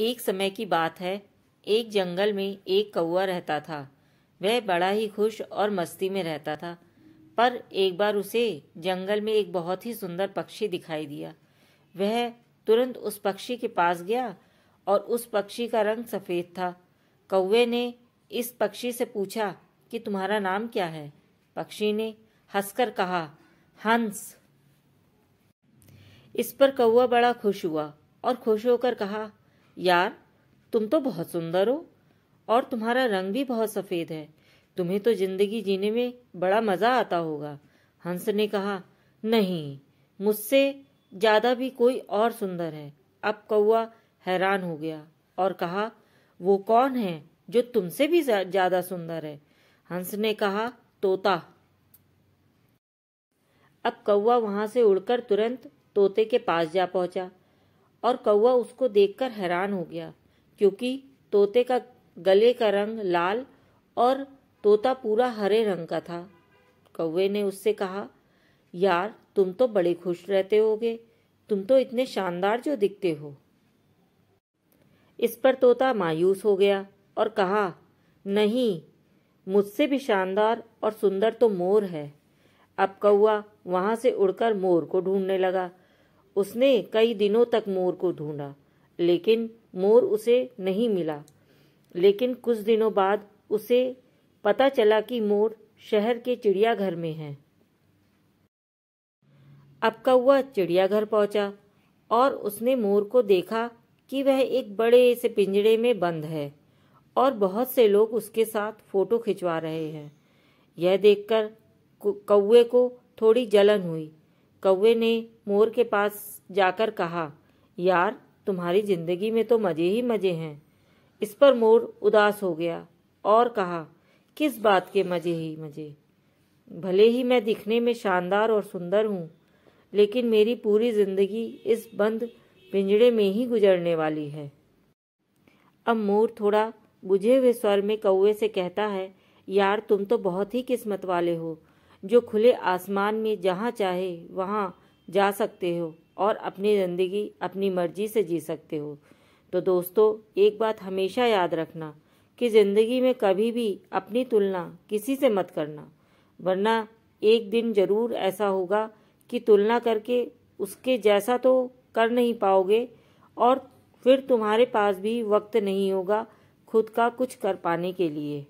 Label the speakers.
Speaker 1: एक समय की बात है एक जंगल में एक कौआ रहता था वह बड़ा ही खुश और मस्ती में रहता था पर एक बार उसे जंगल में एक बहुत ही सुंदर पक्षी दिखाई दिया वह तुरंत उस पक्षी के पास गया और उस पक्षी का रंग सफ़ेद था कौए ने इस पक्षी से पूछा कि तुम्हारा नाम क्या है पक्षी ने हंसकर कहा हंस इस पर कौआ बड़ा खुश हुआ और खुश होकर कहा यार तुम तो बहुत सुंदर हो और तुम्हारा रंग भी बहुत सफ़ेद है तुम्हें तो जिंदगी जीने में बड़ा मज़ा आता होगा हंस ने कहा नहीं मुझसे ज़्यादा भी कोई और सुंदर है अब कौआ हैरान हो गया और कहा वो कौन है जो तुमसे भी ज़्यादा सुंदर है हंस ने कहा तोता अब कौआ वहां से उड़कर तुरंत तोते के पास जा पहुंचा और कौआ उसको देखकर हैरान हो गया क्योंकि तोते का गले का रंग लाल और तोता पूरा हरे रंग का था कौवे ने उससे कहा यार तुम तो बड़े खुश रहते होगे तुम तो इतने शानदार जो दिखते हो इस पर तोता मायूस हो गया और कहा नहीं मुझसे भी शानदार और सुंदर तो मोर है अब कौआ वहां से उड़कर मोर को ढूंढने लगा उसने कई दिनों तक मोर को ढूंढा लेकिन मोर उसे नहीं मिला लेकिन कुछ दिनों बाद उसे पता चला कि मोर शहर के चिड़ियाघर में है अब कौआ चिड़ियाघर पहुंचा और उसने मोर को देखा कि वह एक बड़े से पिंजरे में बंद है और बहुत से लोग उसके साथ फोटो खिंचवा रहे हैं यह देखकर कौए को थोड़ी जलन हुई कौवे ने मोर के पास जाकर कहा यार तुम्हारी जिंदगी में तो मज़े ही मज़े हैं इस पर मोर उदास हो गया और कहा किस बात के मज़े ही मज़े भले ही मैं दिखने में शानदार और सुंदर हूँ लेकिन मेरी पूरी ज़िंदगी इस बंद पिंजड़े में ही गुजरने वाली है अब मोर थोड़ा बुझे हुए स्वर में कौए से कहता है यार तुम तो बहुत ही किस्मत वाले हो जो खुले आसमान में जहाँ चाहे वहाँ जा सकते हो और अपनी ज़िंदगी अपनी मर्जी से जी सकते हो तो दोस्तों एक बात हमेशा याद रखना कि ज़िंदगी में कभी भी अपनी तुलना किसी से मत करना वरना एक दिन ज़रूर ऐसा होगा कि तुलना करके उसके जैसा तो कर नहीं पाओगे और फिर तुम्हारे पास भी वक्त नहीं होगा खुद का कुछ कर पाने के लिए